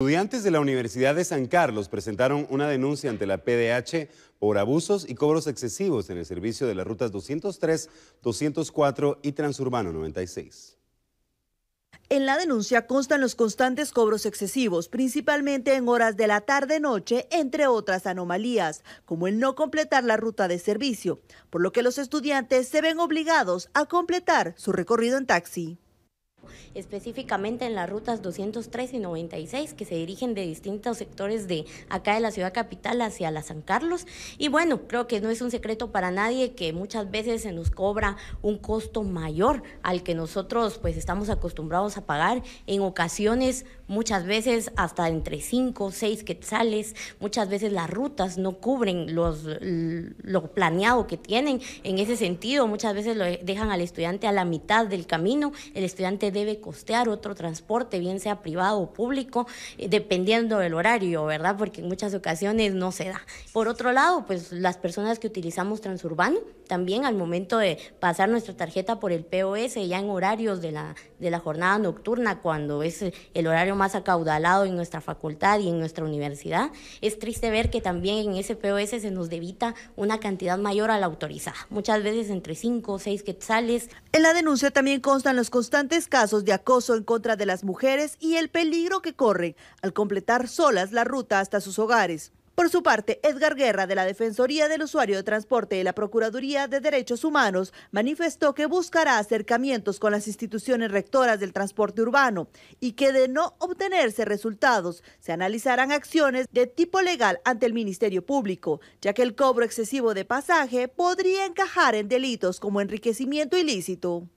Estudiantes de la Universidad de San Carlos presentaron una denuncia ante la PDH por abusos y cobros excesivos en el servicio de las rutas 203, 204 y Transurbano 96. En la denuncia constan los constantes cobros excesivos, principalmente en horas de la tarde-noche, entre otras anomalías, como el no completar la ruta de servicio, por lo que los estudiantes se ven obligados a completar su recorrido en taxi específicamente en las rutas 203 y 96 que se dirigen de distintos sectores de acá de la ciudad capital hacia la San Carlos. Y bueno, creo que no es un secreto para nadie que muchas veces se nos cobra un costo mayor al que nosotros pues estamos acostumbrados a pagar en ocasiones muchas veces hasta entre 5 o 6 quetzales, muchas veces las rutas no cubren los, lo planeado que tienen en ese sentido, muchas veces lo dejan al estudiante a la mitad del camino, el estudiante debe costear otro transporte, bien sea privado o público, eh, dependiendo del horario, ¿verdad? Porque en muchas ocasiones no se da. Por otro lado, pues las personas que utilizamos transurbano, también al momento de pasar nuestra tarjeta por el POS, ya en horarios de la, de la jornada nocturna, cuando es el horario más acaudalado en nuestra facultad y en nuestra universidad, es triste ver que también en ese POS se nos debita una cantidad mayor a la autorizada, muchas veces entre 5 o 6 quetzales. En la denuncia también constan los constantes casos de acoso en contra de las mujeres y el peligro que corren al completar solas la ruta hasta sus hogares. Por su parte, Edgar Guerra, de la Defensoría del Usuario de Transporte y la Procuraduría de Derechos Humanos, manifestó que buscará acercamientos con las instituciones rectoras del transporte urbano y que de no obtenerse resultados, se analizarán acciones de tipo legal ante el Ministerio Público, ya que el cobro excesivo de pasaje podría encajar en delitos como enriquecimiento ilícito.